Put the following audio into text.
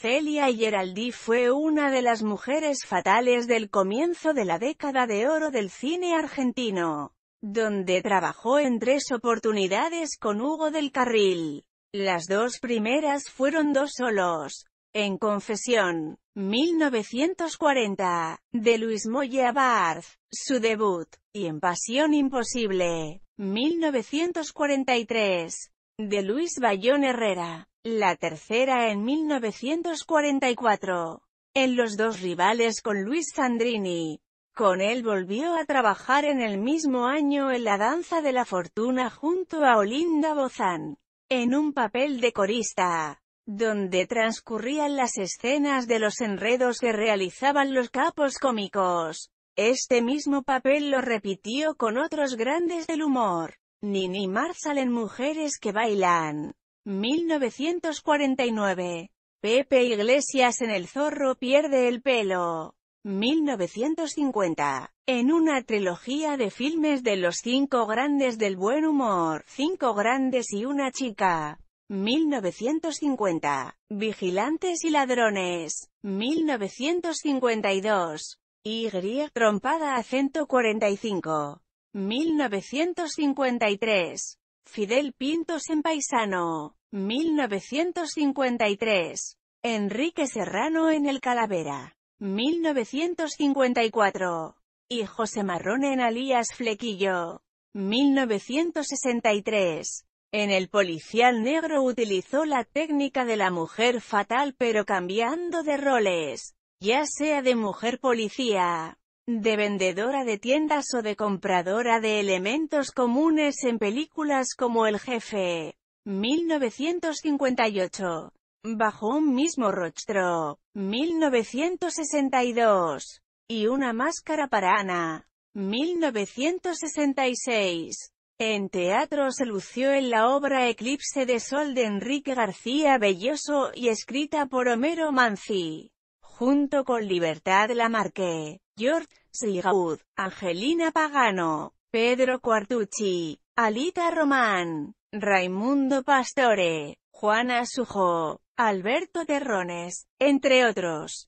Celia Geraldi fue una de las mujeres fatales del comienzo de la década de oro del cine argentino, donde trabajó en tres oportunidades con Hugo del Carril. Las dos primeras fueron dos solos. En Confesión, 1940, de Luis Moya Abarth, su debut, y en Pasión Imposible, 1943, de Luis Bayón Herrera la tercera en 1944. En los dos rivales con Luis Sandrini. Con él volvió a trabajar en el mismo año en La Danza de la Fortuna junto a Olinda Bozán, en un papel de corista, donde transcurrían las escenas de los enredos que realizaban los capos cómicos. Este mismo papel lo repitió con otros grandes del humor, Nini Marzal en Mujeres que Bailan, 1949. Pepe Iglesias en El zorro pierde el pelo. 1950. En una trilogía de filmes de los cinco grandes del buen humor, cinco grandes y una chica. 1950. Vigilantes y ladrones. 1952. Y. Trompada a 145. 1953. Fidel Pintos en Paisano. 1953. Enrique Serrano en el Calavera. 1954. Y José Marrón en Alías Flequillo. 1963. En el policial negro utilizó la técnica de la mujer fatal pero cambiando de roles, ya sea de mujer policía, de vendedora de tiendas o de compradora de elementos comunes en películas como El Jefe. 1958. Bajo un mismo rostro, 1962. Y una máscara para Ana, 1966. En teatro se lució en la obra Eclipse de Sol de Enrique García Belloso y escrita por Homero Manzi. Junto con Libertad Lamarque, George Sigaud, Angelina Pagano, Pedro Cuartucci, Alita Román, Raimundo Pastore, Juana Sujo, Alberto Terrones, entre otros.